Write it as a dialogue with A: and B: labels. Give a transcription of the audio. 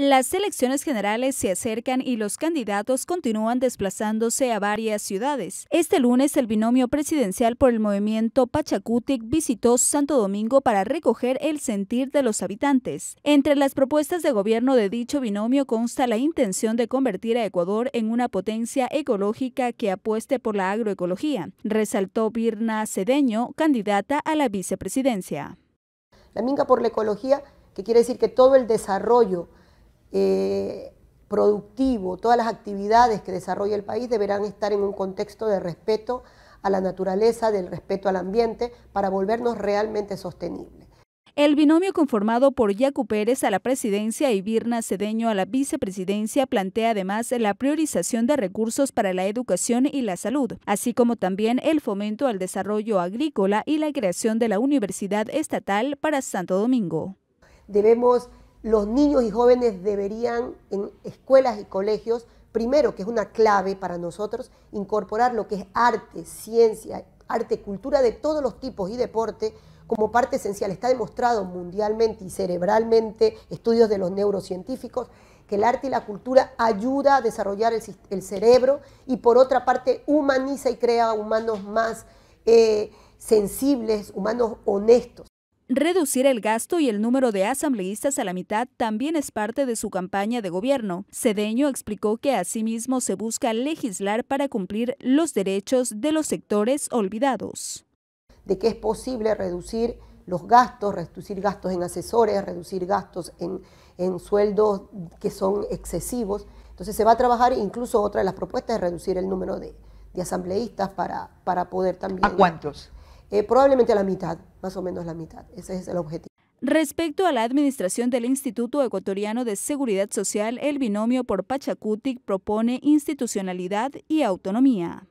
A: Las elecciones generales se acercan y los candidatos continúan desplazándose a varias ciudades. Este lunes el binomio presidencial por el movimiento Pachacutic visitó Santo Domingo para recoger el sentir de los habitantes. Entre las propuestas de gobierno de dicho binomio consta la intención de convertir a Ecuador en una potencia ecológica que apueste por la agroecología, resaltó Birna Cedeño, candidata a la vicepresidencia. La Minga por la Ecología, que
B: quiere decir que todo el desarrollo eh, productivo, todas las actividades que desarrolla el país deberán estar en un contexto de respeto a la naturaleza, del respeto al ambiente, para volvernos realmente sostenibles.
A: El binomio conformado por Yacu Pérez a la presidencia y Virna Cedeño a la vicepresidencia plantea además la priorización de recursos para la educación y la salud, así como también el fomento al desarrollo agrícola y la creación de la Universidad Estatal para Santo Domingo. Debemos los niños y
B: jóvenes deberían en escuelas y colegios, primero, que es una clave para nosotros, incorporar lo que es arte, ciencia, arte, cultura de todos los tipos y deporte como parte esencial. Está demostrado mundialmente y cerebralmente, estudios de los neurocientíficos, que el arte y la cultura ayuda a desarrollar el, cerebro y por otra parte humaniza y crea humanos más eh, sensibles, humanos
A: honestos. Reducir el gasto y el número de asambleístas a la mitad también es parte de su campaña de gobierno. Cedeño explicó que asimismo se busca legislar para cumplir los derechos de los sectores olvidados.
B: De que es posible reducir los gastos, reducir gastos en asesores, reducir gastos en, sueldos que son excesivos. Entonces se va a trabajar incluso otra de las propuestas es reducir el número de, asambleístas para, para poder también... ¿A cuántos? Eh, probablemente a la mitad más o menos la mitad. Ese es el objetivo.
A: Respecto a la administración del Instituto Ecuatoriano de Seguridad Social, el binomio por Pachacutic propone institucionalidad y autonomía.